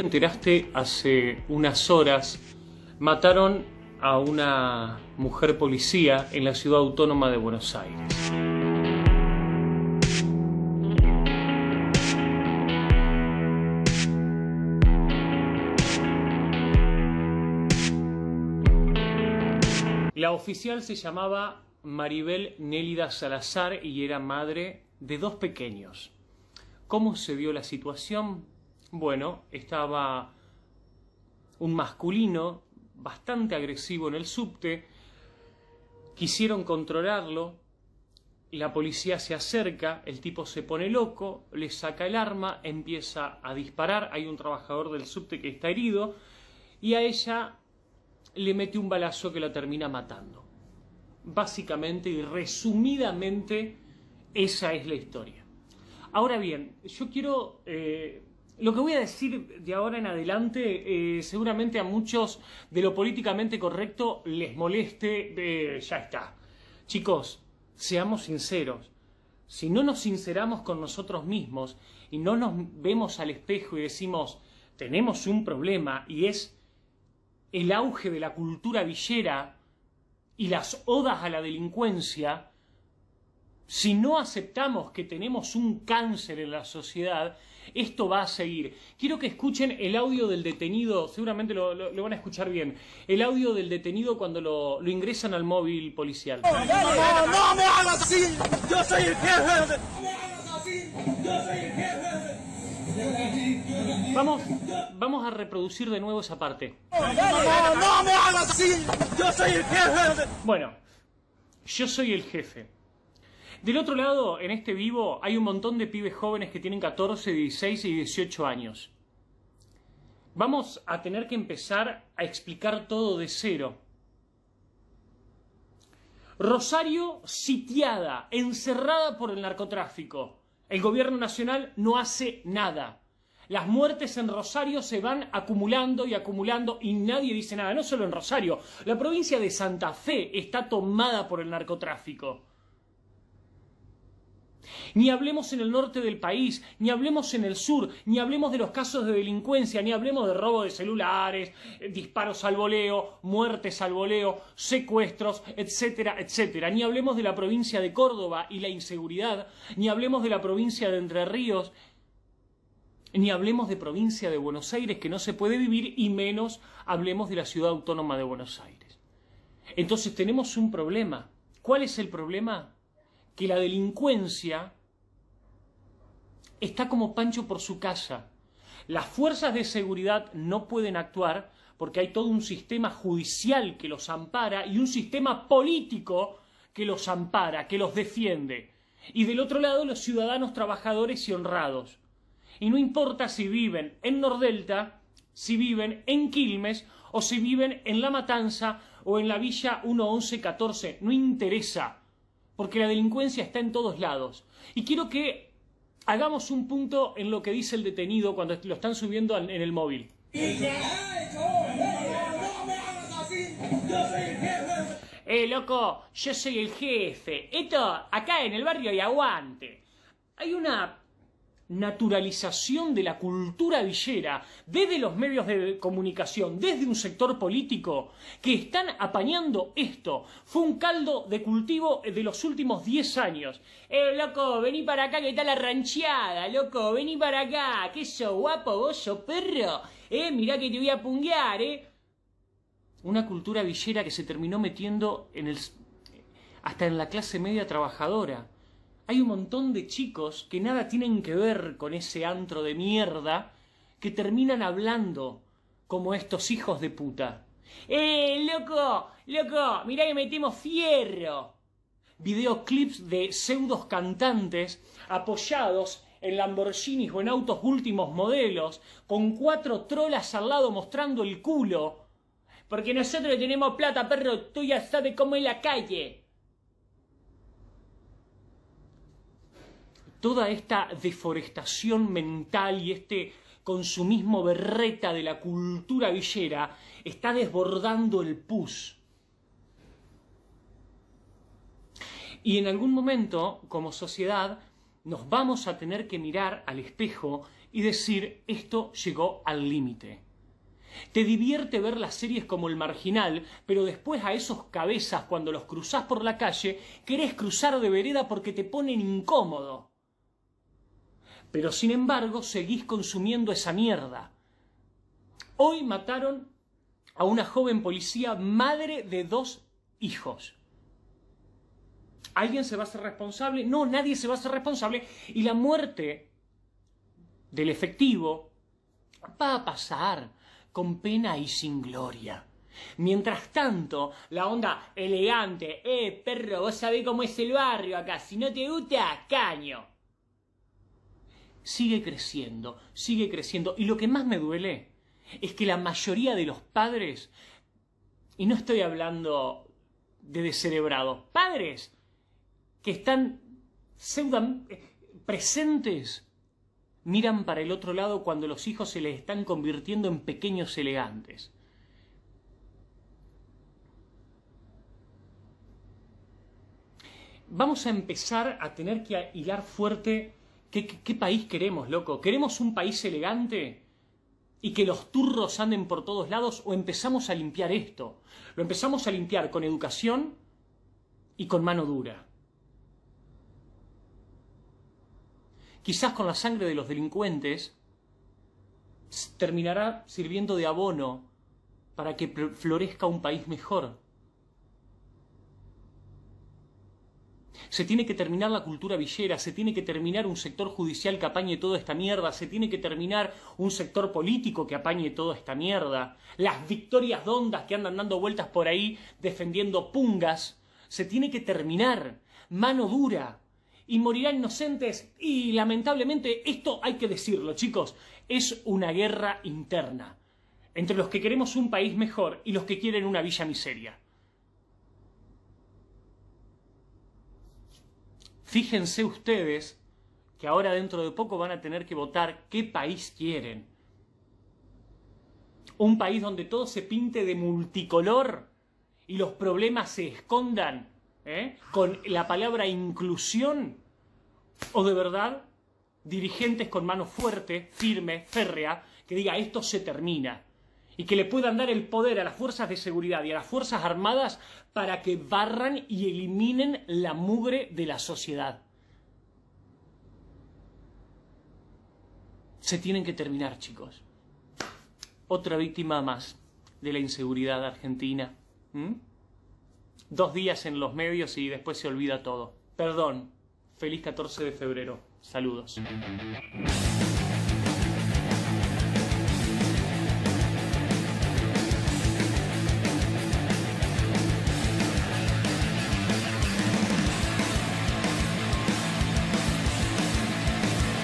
enteraste, hace unas horas mataron a una mujer policía en la ciudad autónoma de Buenos Aires. La oficial se llamaba Maribel Nélida Salazar y era madre de dos pequeños. ¿Cómo se vio la situación? Bueno, estaba un masculino bastante agresivo en el subte, quisieron controlarlo, la policía se acerca, el tipo se pone loco, le saca el arma, empieza a disparar, hay un trabajador del subte que está herido y a ella le mete un balazo que la termina matando. Básicamente y resumidamente, esa es la historia. Ahora bien, yo quiero eh, lo que voy a decir de ahora en adelante eh, seguramente a muchos de lo políticamente correcto les moleste, eh, ya está. Chicos, seamos sinceros. Si no nos sinceramos con nosotros mismos y no nos vemos al espejo y decimos, tenemos un problema y es el auge de la cultura villera y las odas a la delincuencia, si no aceptamos que tenemos un cáncer en la sociedad, esto va a seguir. Quiero que escuchen el audio del detenido, seguramente lo, van a escuchar bien, el audio del detenido cuando lo, ingresan al móvil policial. Vamos, vamos a reproducir de nuevo esa parte. Bueno, yo soy el jefe. Del otro lado, en este vivo, hay un montón de pibes jóvenes que tienen 14, 16 y 18 años. Vamos a tener que empezar a explicar todo de cero. Rosario sitiada, encerrada por el narcotráfico. El gobierno nacional no hace nada. Las muertes en Rosario se van acumulando y acumulando y nadie dice nada. No solo en Rosario, la provincia de Santa Fe está tomada por el narcotráfico. Ni hablemos en el norte del país, ni hablemos en el sur, ni hablemos de los casos de delincuencia, ni hablemos de robo de celulares, eh, disparos al voleo, muertes al voleo, secuestros, etcétera, etcétera. Ni hablemos de la provincia de Córdoba y la inseguridad, ni hablemos de la provincia de Entre Ríos, ni hablemos de provincia de Buenos Aires que no se puede vivir y menos hablemos de la ciudad autónoma de Buenos Aires. Entonces tenemos un problema. ¿Cuál es el problema? que la delincuencia está como Pancho por su casa. Las fuerzas de seguridad no pueden actuar porque hay todo un sistema judicial que los ampara y un sistema político que los ampara, que los defiende. Y del otro lado los ciudadanos trabajadores y honrados. Y no importa si viven en Nordelta, si viven en Quilmes o si viven en La Matanza o en la Villa 1114, no interesa porque la delincuencia está en todos lados. Y quiero que hagamos un punto en lo que dice el detenido cuando lo están subiendo en el móvil. Eh, loco, yo soy el jefe. Esto, acá en el barrio hay aguante. Hay una naturalización de la cultura villera desde los medios de comunicación, desde un sector político que están apañando esto. Fue un caldo de cultivo de los últimos 10 años. Eh, loco, vení para acá que está la rancheada, loco, vení para acá, que sos guapo, vos perro, eh, mirá que te voy a punguear, eh. Una cultura villera que se terminó metiendo en el... hasta en la clase media trabajadora hay un montón de chicos que nada tienen que ver con ese antro de mierda que terminan hablando como estos hijos de puta. ¡Eh, loco! ¡Loco! Mirá que metemos fierro. Videoclips de pseudos cantantes apoyados en Lamborghinis o en autos últimos modelos, con cuatro trolas al lado mostrando el culo. Porque nosotros tenemos plata, perro, tú ya sabes cómo es la calle. toda esta deforestación mental y este consumismo berreta de la cultura villera está desbordando el pus. Y en algún momento, como sociedad, nos vamos a tener que mirar al espejo y decir, esto llegó al límite. Te divierte ver las series como El Marginal, pero después a esos cabezas, cuando los cruzas por la calle, querés cruzar de vereda porque te ponen incómodo. Pero sin embargo, seguís consumiendo esa mierda. Hoy mataron a una joven policía madre de dos hijos. ¿Alguien se va a hacer responsable? No, nadie se va a hacer responsable. Y la muerte del efectivo va a pasar con pena y sin gloria. Mientras tanto, la onda elegante, eh, perro, vos sabés cómo es el barrio acá, si no te gusta, caño sigue creciendo, sigue creciendo. Y lo que más me duele es que la mayoría de los padres, y no estoy hablando de descerebrados, padres que están presentes, miran para el otro lado cuando los hijos se les están convirtiendo en pequeños elegantes. Vamos a empezar a tener que hilar fuerte ¿Qué, país queremos, loco? ¿Queremos un país elegante y que los turros anden por todos lados o empezamos a limpiar esto? Lo empezamos a limpiar con educación y con mano dura. Quizás con la sangre de los delincuentes terminará sirviendo de abono para que florezca un país mejor. se tiene que terminar la cultura villera, se tiene que terminar un sector judicial que apañe toda esta mierda, se tiene que terminar un sector político que apañe toda esta mierda, las victorias dondas que andan dando vueltas por ahí defendiendo pungas, se tiene que terminar, mano dura, y morirán inocentes. Y lamentablemente, esto hay que decirlo, chicos, es una guerra interna entre los que queremos un país mejor y los que quieren una villa miseria. Fíjense ustedes que ahora dentro de poco van a tener que votar qué país quieren. Un país donde todo se pinte de multicolor y los problemas se escondan ¿eh? con la palabra inclusión. O de verdad, dirigentes con mano fuerte, firme, férrea, que diga esto se termina y que le puedan dar el poder a las fuerzas de seguridad y a las fuerzas armadas para que barran y eliminen la mugre de la sociedad. Se tienen que terminar, chicos. Otra víctima más de la inseguridad argentina. Dos días en los medios y después se olvida todo. Perdón. Feliz 14 de febrero. Saludos.